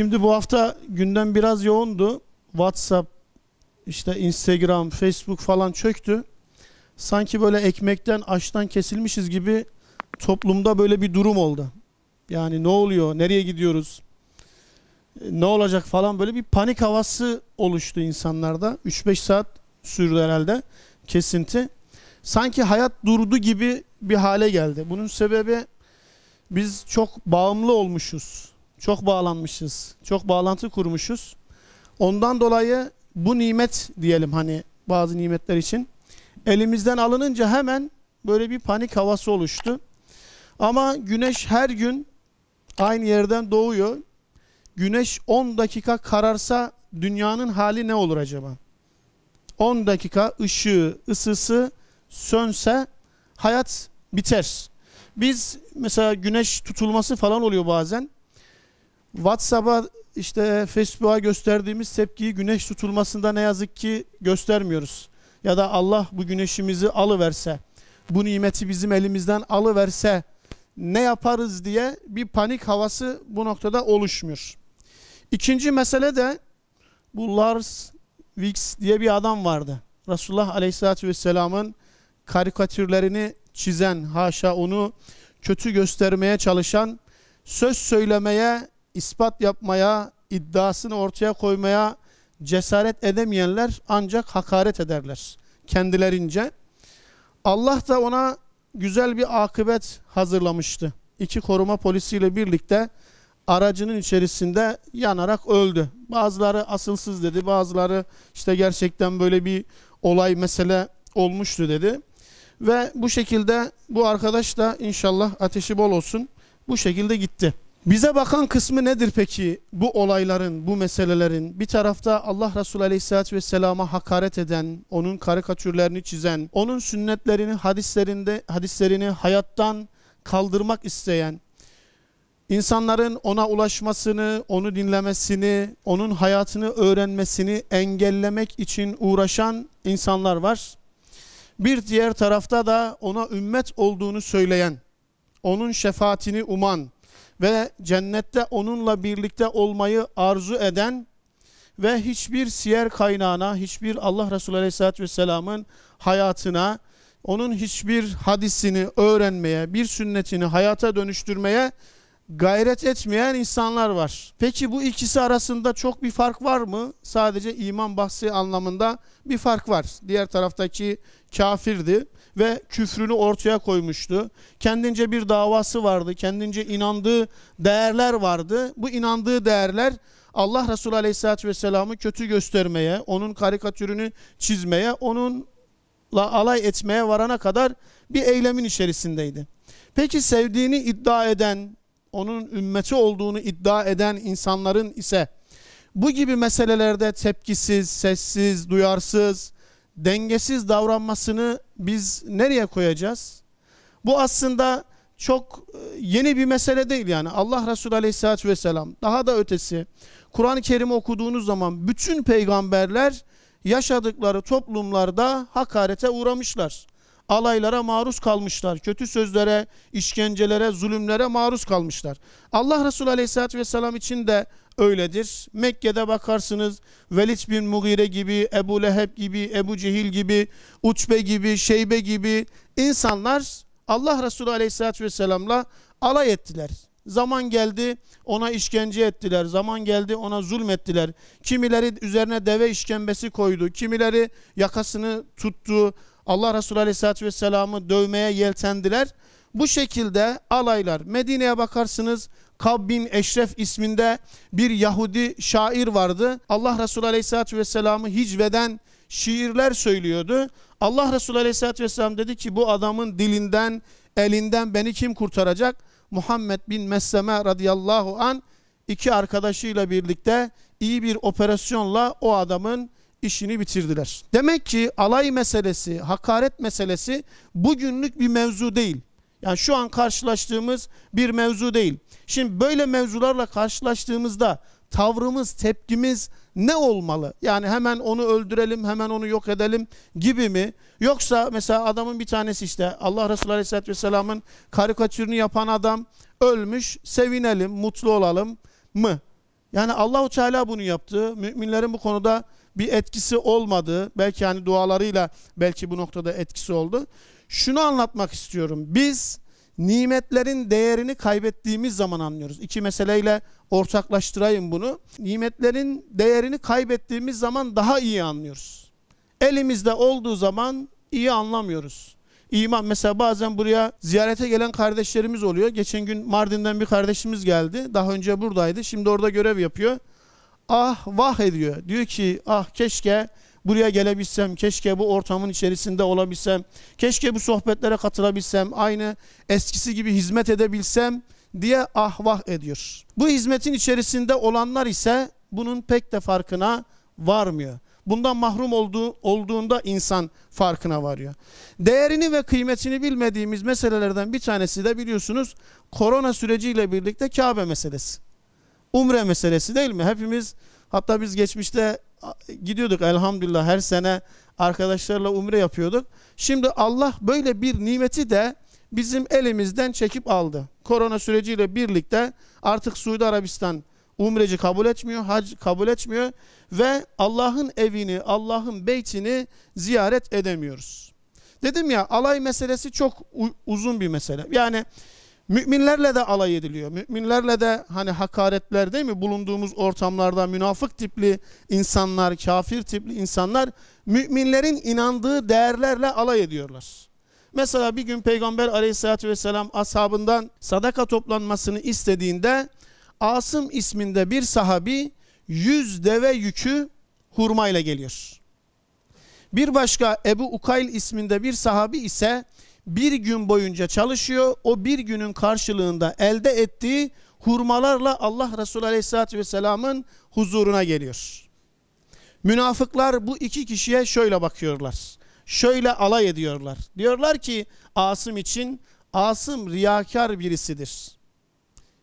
Şimdi bu hafta gündem biraz yoğundu. WhatsApp, işte Instagram, Facebook falan çöktü. Sanki böyle ekmekten aştan kesilmişiz gibi toplumda böyle bir durum oldu. Yani ne oluyor, nereye gidiyoruz, ne olacak falan böyle bir panik havası oluştu insanlarda. 3-5 saat sürdü herhalde kesinti. Sanki hayat durdu gibi bir hale geldi. Bunun sebebi biz çok bağımlı olmuşuz çok bağlanmışız. Çok bağlantı kurmuşuz. Ondan dolayı bu nimet diyelim hani bazı nimetler için elimizden alınınca hemen böyle bir panik havası oluştu. Ama güneş her gün aynı yerden doğuyor. Güneş 10 dakika kararsa dünyanın hali ne olur acaba? 10 dakika ışığı, ısısı sönse hayat biter. Biz mesela güneş tutulması falan oluyor bazen. WhatsApp'a işte Facebook'a gösterdiğimiz tepkiyi güneş tutulmasında ne yazık ki göstermiyoruz. Ya da Allah bu güneşimizi alıverse, bu nimeti bizim elimizden alıverse ne yaparız diye bir panik havası bu noktada oluşmuyor. İkinci mesele de bu Lars Wicks diye bir adam vardı. Resulullah Aleyhisselatü Vesselam'ın karikatürlerini çizen, haşa onu kötü göstermeye çalışan, söz söylemeye ispat yapmaya, iddiasını ortaya koymaya cesaret edemeyenler ancak hakaret ederler kendilerince. Allah da ona güzel bir akıbet hazırlamıştı. İki koruma polisiyle birlikte aracının içerisinde yanarak öldü. Bazıları asılsız dedi, bazıları işte gerçekten böyle bir olay mesele olmuştu dedi. Ve bu şekilde bu arkadaş da inşallah ateşi bol olsun bu şekilde gitti. Bize bakan kısmı nedir peki bu olayların, bu meselelerin? Bir tarafta Allah Resulü Aleyhisselatü Vesselam'a hakaret eden, onun karikatürlerini çizen, onun sünnetlerini, hadislerinde, hadislerini hayattan kaldırmak isteyen, insanların ona ulaşmasını, onu dinlemesini, onun hayatını öğrenmesini engellemek için uğraşan insanlar var. Bir diğer tarafta da ona ümmet olduğunu söyleyen, onun şefaatini uman, ve cennette onunla birlikte olmayı arzu eden ve hiçbir siyer kaynağına, hiçbir Allah Resulü Aleyhisselatü Vesselam'ın hayatına, onun hiçbir hadisini öğrenmeye, bir sünnetini hayata dönüştürmeye gayret etmeyen insanlar var. Peki bu ikisi arasında çok bir fark var mı? Sadece iman bahsi anlamında bir fark var. Diğer taraftaki kafirdi ve küfrünü ortaya koymuştu. Kendince bir davası vardı, kendince inandığı değerler vardı. Bu inandığı değerler Allah Resulü Aleyhisselatü Vesselam'ı kötü göstermeye, onun karikatürünü çizmeye, onunla alay etmeye varana kadar bir eylemin içerisindeydi. Peki sevdiğini iddia eden, onun ümmeti olduğunu iddia eden insanların ise bu gibi meselelerde tepkisiz, sessiz, duyarsız, dengesiz davranmasını biz nereye koyacağız? Bu aslında çok e, yeni bir mesele değil yani. Allah Resulü Aleyhisselatü Vesselam daha da ötesi. Kur'an-ı Kerim'i okuduğunuz zaman bütün peygamberler yaşadıkları toplumlarda hakarete uğramışlar. Alaylara maruz kalmışlar. Kötü sözlere, işkencelere, zulümlere maruz kalmışlar. Allah Resulü Aleyhisselatü Vesselam için de öyledir. Mekke'de bakarsınız Velid bin Mugire gibi, Ebu Leheb gibi, Ebu Cehil gibi, Uçbe gibi, Şeybe gibi insanlar Allah Resulü Aleyhisselatü Vesselam'la alay ettiler. Zaman geldi ona işkence ettiler. Zaman geldi ona zulmettiler. Kimileri üzerine deve işkembesi koydu. Kimileri yakasını tuttu. Allah Resulü Aleyhisselatü Vesselam'ı dövmeye yeltendiler. Bu şekilde alaylar. Medine'ye bakarsınız Kabbin Eşref isminde bir Yahudi şair vardı. Allah Resulü Aleyhisselatü Vesselam'ı hicveden şiirler söylüyordu. Allah Resulü Aleyhisselatü Vesselam dedi ki bu adamın dilinden, elinden beni kim kurtaracak? Muhammed bin Mesleme radıyallahu an iki arkadaşıyla birlikte iyi bir operasyonla o adamın işini bitirdiler. Demek ki alay meselesi, hakaret meselesi bugünlük bir mevzu değil. Yani şu an karşılaştığımız bir mevzu değil. Şimdi böyle mevzularla karşılaştığımızda tavrımız, tepkimiz ne olmalı? Yani hemen onu öldürelim, hemen onu yok edelim gibi mi? Yoksa mesela adamın bir tanesi işte Allah Resulü Aleyhisselatü Vesselam'ın karikatürünü yapan adam ölmüş, sevinelim, mutlu olalım mı? Yani Allahu Teala bunu yaptı. Müminlerin bu konuda bir etkisi olmadı. Belki hani dualarıyla belki bu noktada etkisi oldu. Şunu anlatmak istiyorum. Biz nimetlerin değerini kaybettiğimiz zaman anlıyoruz. İki meseleyle ortaklaştırayım bunu. Nimetlerin değerini kaybettiğimiz zaman daha iyi anlıyoruz. Elimizde olduğu zaman iyi anlamıyoruz. İman mesela bazen buraya ziyarete gelen kardeşlerimiz oluyor. Geçen gün Mardin'den bir kardeşimiz geldi. Daha önce buradaydı. Şimdi orada görev yapıyor. Ah vah ediyor. Diyor ki ah keşke buraya gelebilsem, keşke bu ortamın içerisinde olabilsem, keşke bu sohbetlere katılabilsem, aynı eskisi gibi hizmet edebilsem diye ahvah ediyor. Bu hizmetin içerisinde olanlar ise bunun pek de farkına varmıyor. Bundan mahrum olduğu, olduğunda insan farkına varıyor. Değerini ve kıymetini bilmediğimiz meselelerden bir tanesi de biliyorsunuz korona süreciyle birlikte Kabe meselesi. Umre meselesi değil mi? Hepimiz hatta biz geçmişte gidiyorduk elhamdülillah her sene arkadaşlarla umre yapıyorduk. Şimdi Allah böyle bir nimeti de bizim elimizden çekip aldı. Korona süreciyle birlikte artık Suudi Arabistan umreci kabul etmiyor, hac kabul etmiyor ve Allah'ın evini, Allah'ın beytini ziyaret edemiyoruz. Dedim ya alay meselesi çok uzun bir mesele. Yani Müminlerle de alay ediliyor. Müminlerle de hani hakaretler değil mi? Bulunduğumuz ortamlarda münafık tipli insanlar, kafir tipli insanlar müminlerin inandığı değerlerle alay ediyorlar. Mesela bir gün Peygamber aleyhissalatü vesselam ashabından sadaka toplanmasını istediğinde Asım isminde bir sahabi yüz deve yükü hurmayla geliyor. Bir başka Ebu Ukayl isminde bir sahabi ise bir gün boyunca çalışıyor. O bir günün karşılığında elde ettiği hurmalarla Allah Resulü Aleyhisselatü Vesselam'ın huzuruna geliyor. Münafıklar bu iki kişiye şöyle bakıyorlar. Şöyle alay ediyorlar. Diyorlar ki Asım için Asım riyakar birisidir.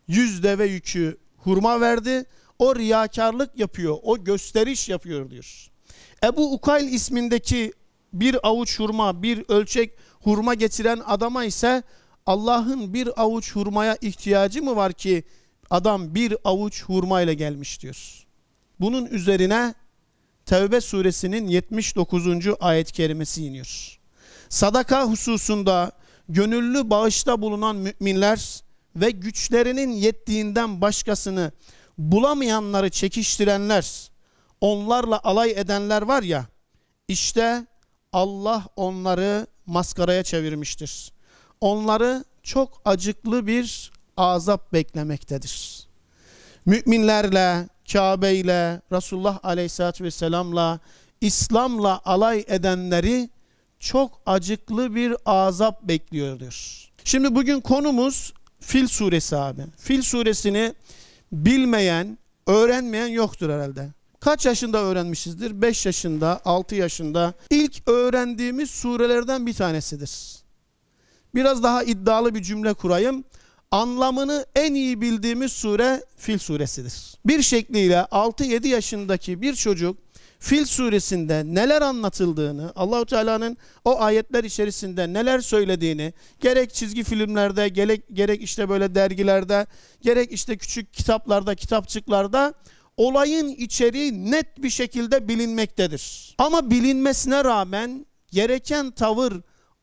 Yüz deve yükü hurma verdi. O riyakarlık yapıyor. O gösteriş yapıyor diyor. Ebu Ukayl ismindeki bir avuç hurma, bir ölçek hurma getiren adama ise Allah'ın bir avuç hurmaya ihtiyacı mı var ki adam bir avuç hurma ile gelmiş diyor. Bunun üzerine Tevbe suresinin 79. ayet-i kerimesi iniyor. Sadaka hususunda gönüllü bağışta bulunan müminler ve güçlerinin yettiğinden başkasını bulamayanları çekiştirenler, onlarla alay edenler var ya, işte Allah onları maskaraya çevirmiştir. Onları çok acıklı bir azap beklemektedir. Müminlerle, Kabe ile, Resulullah Aleyhisselatü Vesselam'la, İslam'la alay edenleri çok acıklı bir azap bekliyordur. Şimdi bugün konumuz Fil suresi abi. Fil suresini bilmeyen, öğrenmeyen yoktur herhalde. Kaç yaşında öğrenmişizdir? 5 yaşında, 6 yaşında. ilk öğrendiğimiz surelerden bir tanesidir. Biraz daha iddialı bir cümle kurayım. Anlamını en iyi bildiğimiz sure Fil suresidir. Bir şekliyle 6-7 yaşındaki bir çocuk Fil suresinde neler anlatıldığını, Allahu Teala'nın o ayetler içerisinde neler söylediğini, gerek çizgi filmlerde, gerek gerek işte böyle dergilerde, gerek işte küçük kitaplarda, kitapçıklarda olayın içeriği net bir şekilde bilinmektedir. Ama bilinmesine rağmen gereken tavır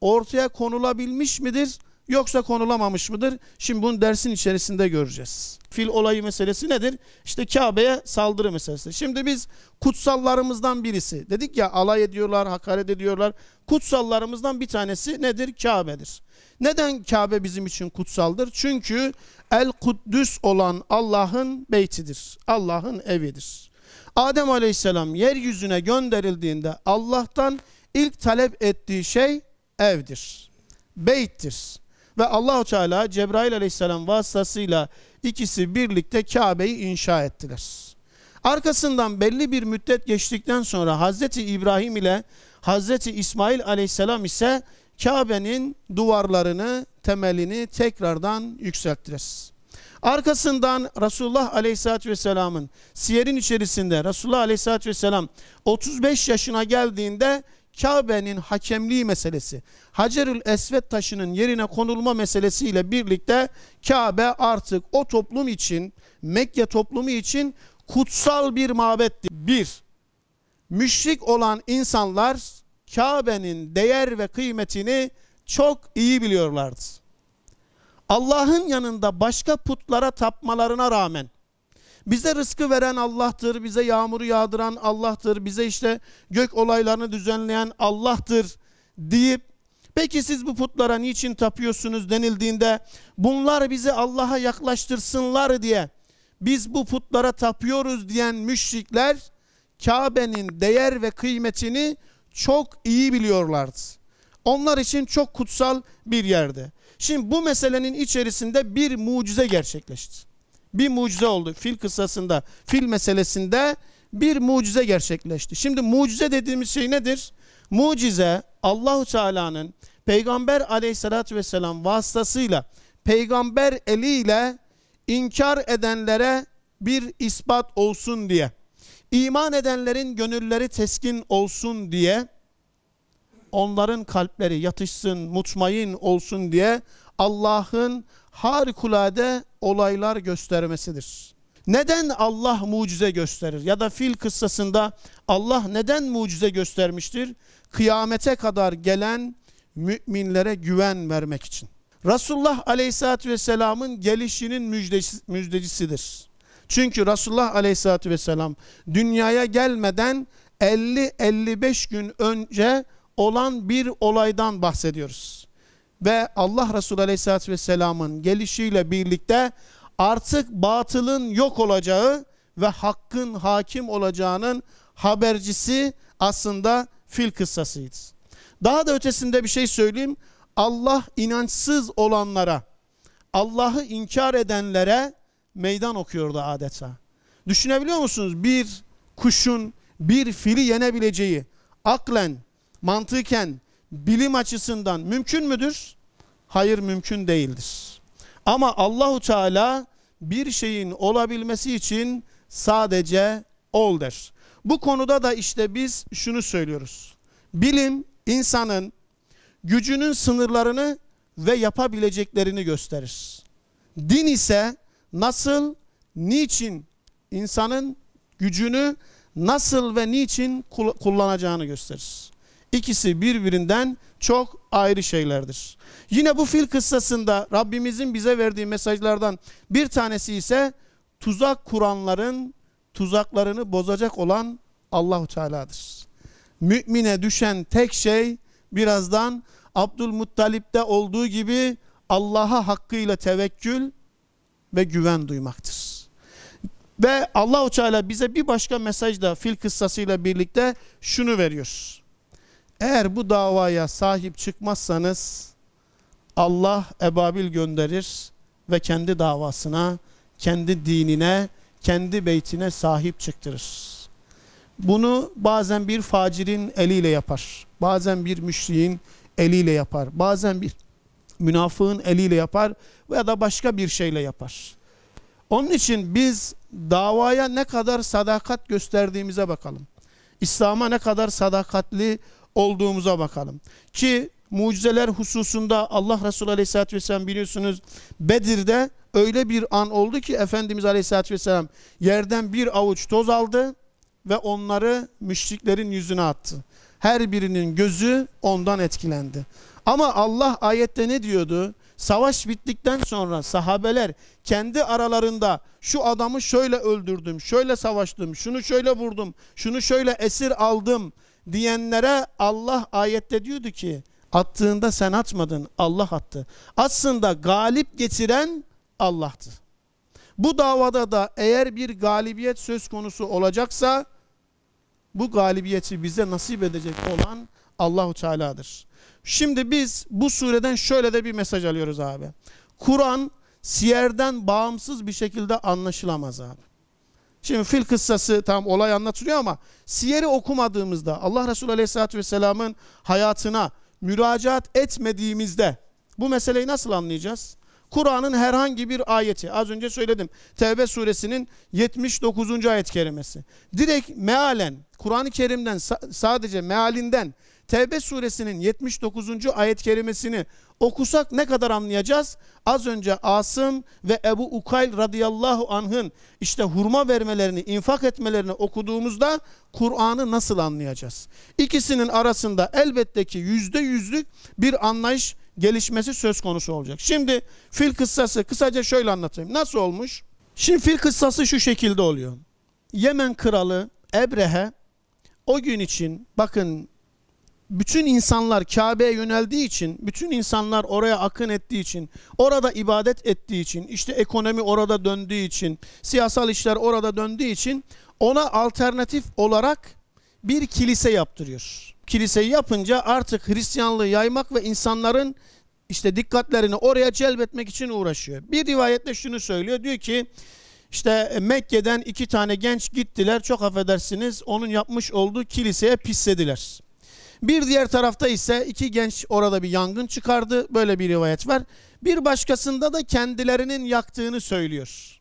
ortaya konulabilmiş midir? yoksa konulamamış mıdır? Şimdi bunu dersin içerisinde göreceğiz. Fil olayı meselesi nedir? İşte Kabe'ye saldırı meselesi. Şimdi biz kutsallarımızdan birisi dedik ya alay ediyorlar, hakaret ediyorlar. Kutsallarımızdan bir tanesi nedir? Kabe'dir. Neden Kabe bizim için kutsaldır? Çünkü El Kuddüs olan Allah'ın beytidir. Allah'ın evidir. Adem Aleyhisselam yeryüzüne gönderildiğinde Allah'tan ilk talep ettiği şey evdir. Beyttir. Ve Allahu Teala Cebrail aleyhisselam vasıtasıyla ikisi birlikte Kabe'yi inşa ettiler. Arkasından belli bir müddet geçtikten sonra Hazreti İbrahim ile Hazreti İsmail aleyhisselam ise Kabe'nin duvarlarını, temelini tekrardan yükselttiler. Arkasından Resulullah Aleyhisselatü Vesselam'ın siyerin içerisinde Resulullah Aleyhisselatü Vesselam 35 yaşına geldiğinde Kabe'nin hakemliği meselesi, Hacerül Esvet taşının yerine konulma meselesiyle birlikte Kabe artık o toplum için, Mekke toplumu için kutsal bir mabettir. Bir, müşrik olan insanlar Kabe'nin değer ve kıymetini çok iyi biliyorlardı. Allah'ın yanında başka putlara tapmalarına rağmen bize rızkı veren Allah'tır, bize yağmuru yağdıran Allah'tır, bize işte gök olaylarını düzenleyen Allah'tır deyip peki siz bu putlara niçin tapıyorsunuz denildiğinde bunlar bizi Allah'a yaklaştırsınlar diye biz bu putlara tapıyoruz diyen müşrikler Kabe'nin değer ve kıymetini çok iyi biliyorlardı. Onlar için çok kutsal bir yerde. Şimdi bu meselenin içerisinde bir mucize gerçekleşti bir mucize oldu. Fil kıssasında, fil meselesinde bir mucize gerçekleşti. Şimdi mucize dediğimiz şey nedir? Mucize Allahu Teala'nın Peygamber Aleyhisselatü vesselam vasıtasıyla peygamber eliyle inkar edenlere bir ispat olsun diye iman edenlerin gönülleri teskin olsun diye onların kalpleri yatışsın, mutmain olsun diye Allah'ın harikulade olaylar göstermesidir. Neden Allah mucize gösterir? Ya da fil kıssasında Allah neden mucize göstermiştir? Kıyamete kadar gelen müminlere güven vermek için. Resulullah Aleyhisselatü Vesselam'ın gelişinin müjdecisidir. Çünkü Resulullah Aleyhisselatü Vesselam dünyaya gelmeden 50-55 gün önce olan bir olaydan bahsediyoruz ve Allah Resulü Aleyhisselatü Vesselam'ın gelişiyle birlikte artık batılın yok olacağı ve hakkın hakim olacağının habercisi aslında fil kıssasıydı. Daha da ötesinde bir şey söyleyeyim. Allah inançsız olanlara, Allah'ı inkar edenlere meydan okuyordu adeta. Düşünebiliyor musunuz? Bir kuşun bir fili yenebileceği aklen, mantıken, bilim açısından mümkün müdür? Hayır mümkün değildir. Ama Allahu Teala bir şeyin olabilmesi için sadece ol der. Bu konuda da işte biz şunu söylüyoruz. Bilim insanın gücünün sınırlarını ve yapabileceklerini gösterir. Din ise nasıl, niçin insanın gücünü nasıl ve niçin kullanacağını gösterir. İkisi birbirinden çok ayrı şeylerdir. Yine bu fil kıssasında Rabbimizin bize verdiği mesajlardan bir tanesi ise tuzak kuranların tuzaklarını bozacak olan Allahu Teala'dır. Mümine düşen tek şey birazdan Abdülmuttalip'te olduğu gibi Allah'a hakkıyla tevekkül ve güven duymaktır. Ve Allahu Teala bize bir başka mesaj da fil kıssasıyla birlikte şunu veriyor. Eğer bu davaya sahip çıkmazsanız Allah ebabil gönderir ve kendi davasına, kendi dinine, kendi beytine sahip çıktırır. Bunu bazen bir facirin eliyle yapar. Bazen bir müşriğin eliyle yapar. Bazen bir münafığın eliyle yapar veya da başka bir şeyle yapar. Onun için biz davaya ne kadar sadakat gösterdiğimize bakalım. İslam'a ne kadar sadakatli olduğumuza bakalım. Ki mucizeler hususunda Allah Resulü Aleyhisselatü Vesselam biliyorsunuz Bedir'de öyle bir an oldu ki Efendimiz Aleyhisselatü Vesselam yerden bir avuç toz aldı ve onları müşriklerin yüzüne attı. Her birinin gözü ondan etkilendi. Ama Allah ayette ne diyordu? Savaş bittikten sonra sahabeler kendi aralarında şu adamı şöyle öldürdüm, şöyle savaştım, şunu şöyle vurdum, şunu şöyle esir aldım diyenlere Allah ayette diyordu ki attığında sen atmadın Allah attı. Aslında galip getiren Allah'tı. Bu davada da eğer bir galibiyet söz konusu olacaksa bu galibiyeti bize nasip edecek olan Allahu Teala'dır. Şimdi biz bu sureden şöyle de bir mesaj alıyoruz abi. Kur'an siyerden bağımsız bir şekilde anlaşılamaz abi. Şimdi fil kıssası tam olay anlatılıyor ama siyeri okumadığımızda Allah Resulü Aleyhisselatü Vesselam'ın hayatına müracaat etmediğimizde bu meseleyi nasıl anlayacağız? Kur'an'ın herhangi bir ayeti az önce söyledim Tevbe suresinin 79. ayet kerimesi direkt mealen Kur'an-ı Kerim'den sadece mealinden Tevbe suresinin 79. ayet kerimesini Okusak ne kadar anlayacağız? Az önce Asım ve Ebu Ukayl radıyallahu anh'ın işte hurma vermelerini, infak etmelerini okuduğumuzda Kur'an'ı nasıl anlayacağız? İkisinin arasında elbette ki yüzde yüzlük bir anlayış gelişmesi söz konusu olacak. Şimdi fil kıssası kısaca şöyle anlatayım. Nasıl olmuş? Şimdi fil kıssası şu şekilde oluyor. Yemen kralı Ebrehe o gün için bakın bütün insanlar Kabe'ye yöneldiği için, bütün insanlar oraya akın ettiği için, orada ibadet ettiği için, işte ekonomi orada döndüğü için, siyasal işler orada döndüğü için ona alternatif olarak bir kilise yaptırıyor. Kiliseyi yapınca artık Hristiyanlığı yaymak ve insanların işte dikkatlerini oraya celbetmek için uğraşıyor. Bir rivayette şunu söylüyor. Diyor ki işte Mekke'den iki tane genç gittiler. Çok affedersiniz onun yapmış olduğu kiliseye pislediler. Bir diğer tarafta ise iki genç orada bir yangın çıkardı. Böyle bir rivayet var. Bir başkasında da kendilerinin yaktığını söylüyor.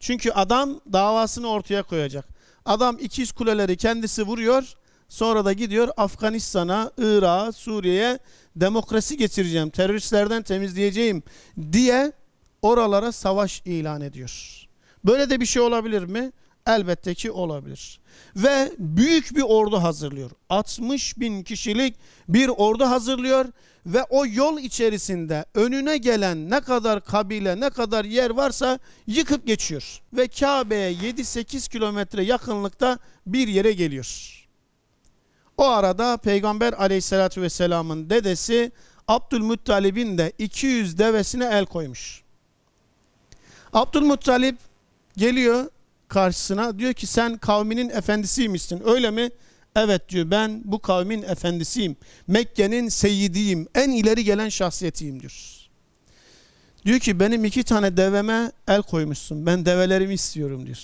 Çünkü adam davasını ortaya koyacak. Adam ikiz kuleleri kendisi vuruyor. Sonra da gidiyor Afganistan'a, Irak'a, Suriye'ye demokrasi getireceğim, teröristlerden temizleyeceğim diye oralara savaş ilan ediyor. Böyle de bir şey olabilir mi? Elbette ki olabilir. Ve büyük bir ordu hazırlıyor. 60 bin kişilik bir ordu hazırlıyor ve o yol içerisinde önüne gelen ne kadar kabile ne kadar yer varsa yıkıp geçiyor. Ve Kabe'ye 7-8 kilometre yakınlıkta bir yere geliyor. O arada Peygamber aleyhissalatü vesselamın dedesi Abdülmuttalib'in de 200 devesine el koymuş. Abdülmuttalib geliyor karşısına diyor ki sen kavminin efendisiymişsin öyle mi? Evet diyor ben bu kavmin efendisiyim. Mekke'nin seyidiyim. En ileri gelen şahsiyetiyim diyor. Diyor ki benim iki tane deveme el koymuşsun. Ben develerimi istiyorum diyor.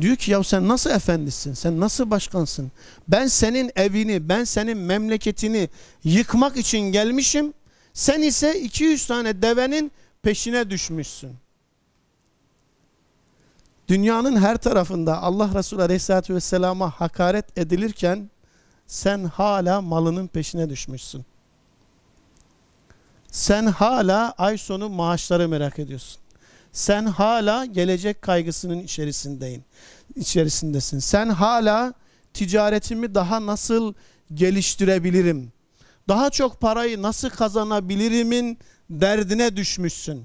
Diyor ki ya sen nasıl efendisin? Sen nasıl başkansın? Ben senin evini, ben senin memleketini yıkmak için gelmişim. Sen ise 200 tane devenin peşine düşmüşsün. Dünyanın her tarafında Allah Resulü Aleyhisselatü Vesselam'a hakaret edilirken sen hala malının peşine düşmüşsün. Sen hala ay sonu maaşları merak ediyorsun. Sen hala gelecek kaygısının içerisindeyin. içerisindesin. Sen hala ticaretimi daha nasıl geliştirebilirim? Daha çok parayı nasıl kazanabilirimin derdine düşmüşsün.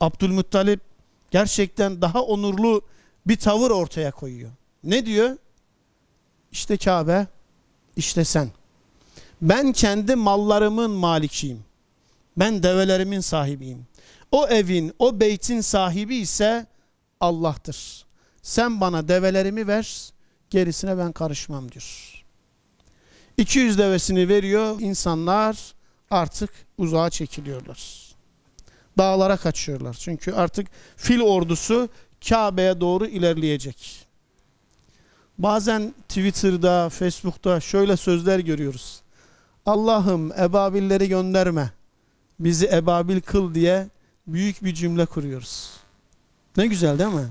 Abdülmuttalip gerçekten daha onurlu bir tavır ortaya koyuyor. Ne diyor? İşte Kabe, işte sen. Ben kendi mallarımın malikiyim. Ben develerimin sahibiyim. O evin, o beytin sahibi ise Allah'tır. Sen bana develerimi ver, gerisine ben karışmam diyor. 200 devesini veriyor, insanlar artık uzağa çekiliyorlar dağlara kaçıyorlar. Çünkü artık fil ordusu Kabe'ye doğru ilerleyecek. Bazen Twitter'da, Facebook'ta şöyle sözler görüyoruz. Allah'ım ebabilleri gönderme. Bizi ebabil kıl diye büyük bir cümle kuruyoruz. Ne güzel değil mi?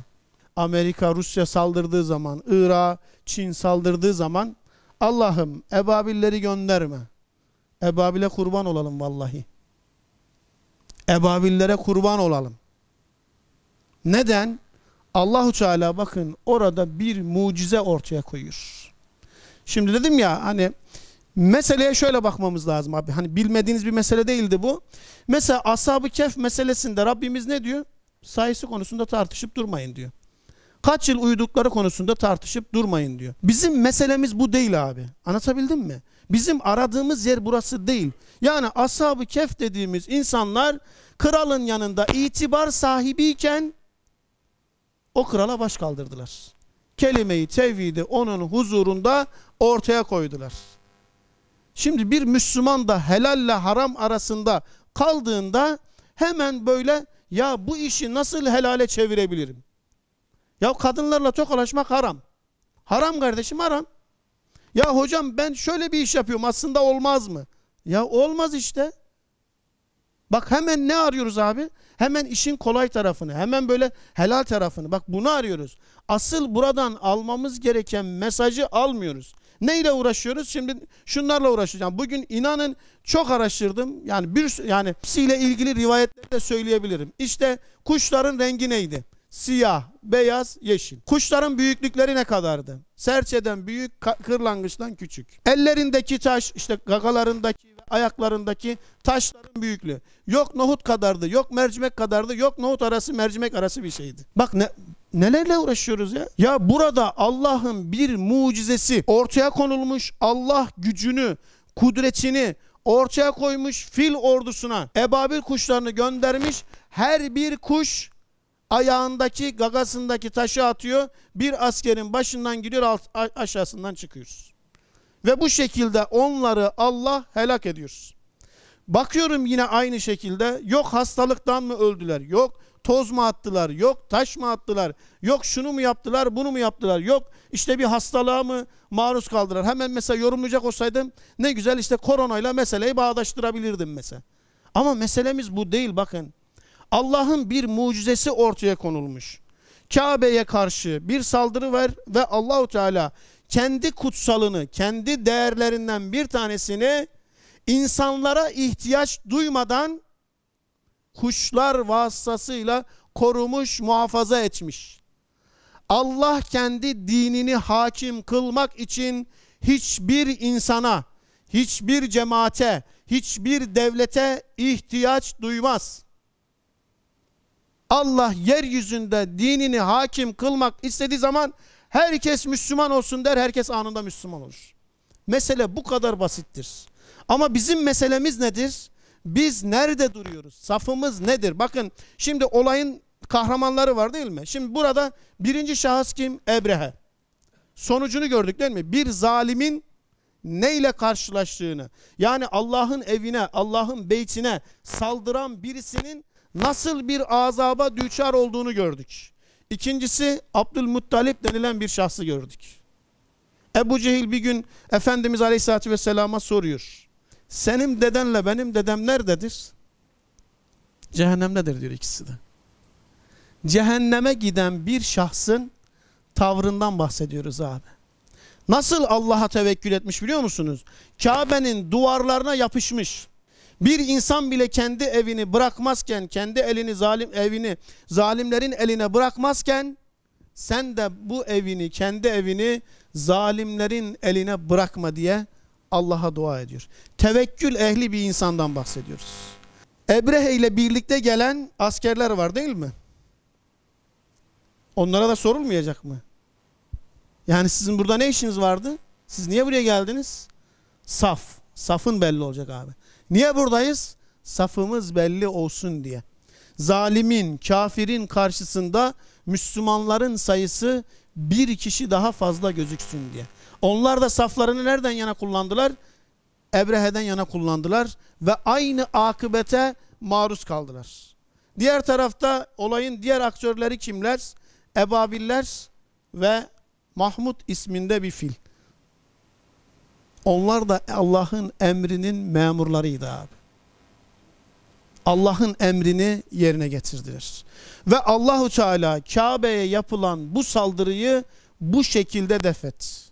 Amerika, Rusya saldırdığı zaman, Irak, Çin saldırdığı zaman Allah'ım ebabilleri gönderme. Ebabile kurban olalım vallahi. Ebabillere kurban olalım. Neden? Allahu Teala bakın orada bir mucize ortaya koyuyor. Şimdi dedim ya hani meseleye şöyle bakmamız lazım abi. Hani bilmediğiniz bir mesele değildi bu. Mesela Ashab-ı Kehf meselesinde Rabbimiz ne diyor? Sayısı konusunda tartışıp durmayın diyor. Kaç yıl uyudukları konusunda tartışıp durmayın diyor. Bizim meselemiz bu değil abi. Anlatabildim mi? Bizim aradığımız yer burası değil. Yani ashab-ı kef dediğimiz insanlar kralın yanında itibar sahibiyken o krala baş kaldırdılar. Kelimeyi tevhidi onun huzurunda ortaya koydular. Şimdi bir Müslüman da helalle haram arasında kaldığında hemen böyle ya bu işi nasıl helale çevirebilirim? Ya kadınlarla tokalaşmak haram. Haram kardeşim haram. Ya hocam ben şöyle bir iş yapıyorum aslında olmaz mı? Ya olmaz işte. Bak hemen ne arıyoruz abi? Hemen işin kolay tarafını, hemen böyle helal tarafını. Bak bunu arıyoruz. Asıl buradan almamız gereken mesajı almıyoruz. Neyle uğraşıyoruz? Şimdi şunlarla uğraşacağım. Bugün inanın çok araştırdım. Yani bir yani ile ilgili rivayetleri de söyleyebilirim. İşte kuşların rengi neydi? siyah, beyaz, yeşil. Kuşların büyüklükleri ne kadardı? Serçeden büyük, kırlangıçtan küçük. Ellerindeki taş, işte gagalarındaki ve ayaklarındaki taşların büyüklüğü. Yok nohut kadardı, yok mercimek kadardı, yok nohut arası, mercimek arası bir şeydi. Bak ne, nelerle uğraşıyoruz ya? Ya burada Allah'ın bir mucizesi ortaya konulmuş. Allah gücünü, kudretini, ortaya koymuş fil ordusuna ebabil kuşlarını göndermiş. Her bir kuş ayağındaki gagasındaki taşı atıyor. Bir askerin başından gidiyor alt, aşağısından çıkıyoruz. Ve bu şekilde onları Allah helak ediyoruz. Bakıyorum yine aynı şekilde yok hastalıktan mı öldüler? Yok toz mu attılar? Yok taş mı attılar? Yok şunu mu yaptılar? Bunu mu yaptılar? Yok işte bir hastalığa mı maruz kaldılar? Hemen mesela yorumlayacak olsaydım ne güzel işte koronayla meseleyi bağdaştırabilirdim mesela. Ama meselemiz bu değil bakın. Allah'ın bir mucizesi ortaya konulmuş. Kabe'ye karşı bir saldırı var ve Allahu Teala kendi kutsalını, kendi değerlerinden bir tanesini insanlara ihtiyaç duymadan kuşlar vasıtasıyla korumuş, muhafaza etmiş. Allah kendi dinini hakim kılmak için hiçbir insana, hiçbir cemaate, hiçbir devlete ihtiyaç duymaz. Allah yeryüzünde dinini hakim kılmak istediği zaman herkes Müslüman olsun der, herkes anında Müslüman olur. Mesele bu kadar basittir. Ama bizim meselemiz nedir? Biz nerede duruyoruz? Safımız nedir? Bakın şimdi olayın kahramanları var değil mi? Şimdi burada birinci şahıs kim? Ebrehe. Sonucunu gördük değil mi? Bir zalimin neyle karşılaştığını yani Allah'ın evine, Allah'ın beytine saldıran birisinin nasıl bir azaba düçar olduğunu gördük. İkincisi Abdülmuttalip denilen bir şahsı gördük. Ebu Cehil bir gün Efendimiz Aleyhisselatü Vesselam'a soruyor. Senin dedenle benim dedem nerededir? Cehennemdedir diyor ikisi de. Cehenneme giden bir şahsın tavrından bahsediyoruz abi. Nasıl Allah'a tevekkül etmiş biliyor musunuz? Kabe'nin duvarlarına yapışmış. Bir insan bile kendi evini bırakmazken, kendi elini zalim evini zalimlerin eline bırakmazken sen de bu evini, kendi evini zalimlerin eline bırakma diye Allah'a dua ediyor. Tevekkül ehli bir insandan bahsediyoruz. Ebrehe ile birlikte gelen askerler var değil mi? Onlara da sorulmayacak mı? Yani sizin burada ne işiniz vardı? Siz niye buraya geldiniz? Saf. Safın belli olacak abi. Niye buradayız? Safımız belli olsun diye. Zalimin, kafirin karşısında Müslümanların sayısı bir kişi daha fazla gözüksün diye. Onlar da saflarını nereden yana kullandılar? Ebrehe'den yana kullandılar ve aynı akıbete maruz kaldılar. Diğer tarafta olayın diğer aktörleri kimler? Ebabiller ve Mahmud isminde bir fil. Onlar da Allah'ın emrinin memurlarıydı abi. Allah'ın emrini yerine getirdiler. Ve Allahu Teala Kabe'ye yapılan bu saldırıyı bu şekilde defet.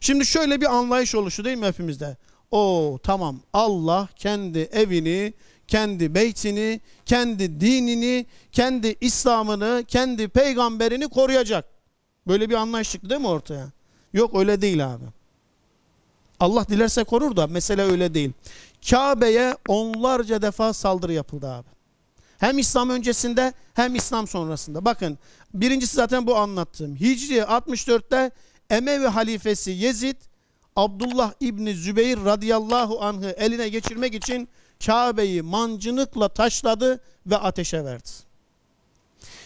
Şimdi şöyle bir anlayış oluştu değil mi hepimizde? O tamam Allah kendi evini, kendi beytini, kendi dinini, kendi İslam'ını, kendi peygamberini koruyacak. Böyle bir anlayış çıktı değil mi ortaya? Yok öyle değil abi. Allah dilerse korur da mesele öyle değil. Kabe'ye onlarca defa saldırı yapıldı abi. Hem İslam öncesinde hem İslam sonrasında. Bakın birincisi zaten bu anlattığım. Hicri 64'te Emevi halifesi Yezid Abdullah İbni Zübeyir radıyallahu anh'ı eline geçirmek için Kabe'yi mancınıkla taşladı ve ateşe verdi.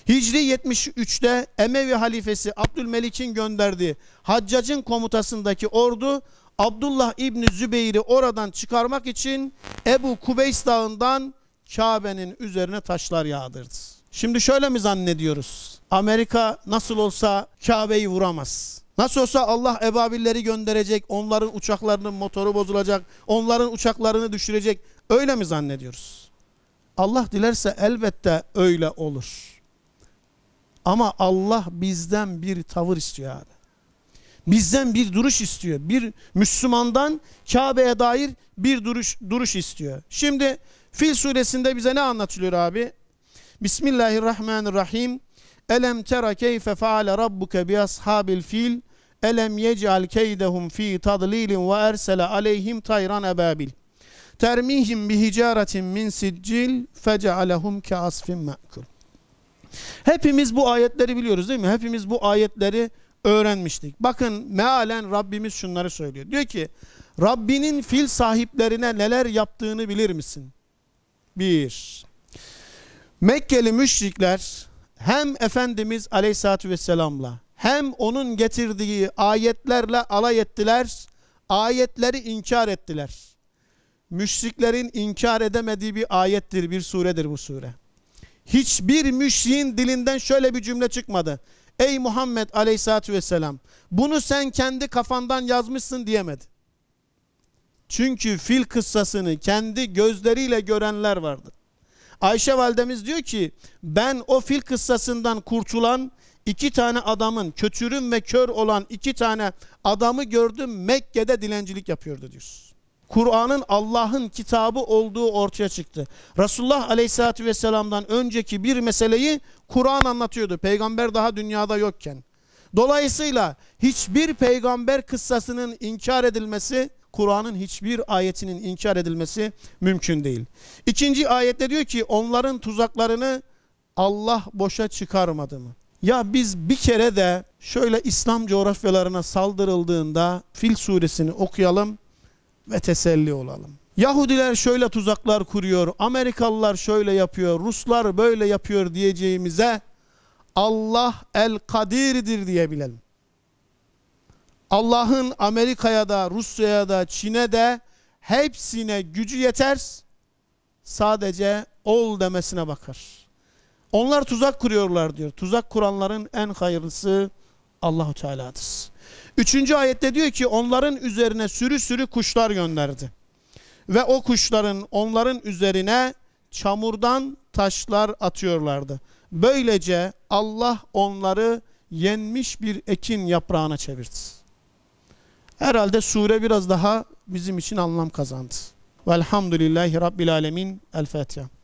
Hicri 73'te Emevi halifesi Abdülmelik'in gönderdiği Haccac'ın komutasındaki ordu Abdullah İbni Zübeyir'i oradan çıkarmak için Ebu Kubeys Dağı'ndan Kabe'nin üzerine taşlar yağdırdı. Şimdi şöyle mi zannediyoruz? Amerika nasıl olsa Kabe'yi vuramaz. Nasıl olsa Allah ebabilleri gönderecek, onların uçaklarının motoru bozulacak, onların uçaklarını düşürecek. Öyle mi zannediyoruz? Allah dilerse elbette öyle olur. Ama Allah bizden bir tavır istiyor abi bizden bir duruş istiyor. Bir Müslümandan Kabe'ye dair bir duruş, duruş istiyor. Şimdi Fil suresinde bize ne anlatılıyor abi? Bismillahirrahmanirrahim. Elem tera keyfe faale rabbuke bi ashabil fil. Elem yec'al keydehum fi tadlilin ve ersele aleyhim tayran ebabil. Termihim bi hicaretin min siccil fece'alehum ke asfin ma'kul. Hepimiz bu ayetleri biliyoruz değil mi? Hepimiz bu ayetleri öğrenmiştik. Bakın mealen Rabbimiz şunları söylüyor. Diyor ki Rabbinin fil sahiplerine neler yaptığını bilir misin? Bir. Mekkeli müşrikler hem Efendimiz Aleyhisselatü Vesselam'la hem onun getirdiği ayetlerle alay ettiler, ayetleri inkar ettiler. Müşriklerin inkar edemediği bir ayettir, bir suredir bu sure. Hiçbir müşriğin dilinden şöyle bir cümle çıkmadı. Ey Muhammed aleyhissalatü vesselam bunu sen kendi kafandan yazmışsın diyemedi. Çünkü fil kıssasını kendi gözleriyle görenler vardı. Ayşe validemiz diyor ki ben o fil kıssasından kurtulan iki tane adamın kötürüm ve kör olan iki tane adamı gördüm Mekke'de dilencilik yapıyordu diyor. Kur'an'ın Allah'ın kitabı olduğu ortaya çıktı. Resulullah Aleyhisselatü Vesselam'dan önceki bir meseleyi Kur'an anlatıyordu. Peygamber daha dünyada yokken. Dolayısıyla hiçbir peygamber kıssasının inkar edilmesi, Kur'an'ın hiçbir ayetinin inkar edilmesi mümkün değil. İkinci ayette diyor ki onların tuzaklarını Allah boşa çıkarmadı mı? Ya biz bir kere de şöyle İslam coğrafyalarına saldırıldığında Fil suresini okuyalım ve teselli olalım. Yahudiler şöyle tuzaklar kuruyor, Amerikalılar şöyle yapıyor, Ruslar böyle yapıyor diyeceğimize Allah el kadirdir diyebilelim. Allah'ın Amerika'ya da, Rusya'ya da, Çin'e de hepsine gücü yeter. Sadece ol demesine bakar. Onlar tuzak kuruyorlar diyor. Tuzak kuranların en hayırlısı Allahu Teala'dır. Üçüncü ayette diyor ki onların üzerine sürü sürü kuşlar gönderdi. Ve o kuşların onların üzerine çamurdan taşlar atıyorlardı. Böylece Allah onları yenmiş bir ekin yaprağına çevirdi. Herhalde sure biraz daha bizim için anlam kazandı. Velhamdülillahi Rabbil Alemin. El Fatiha.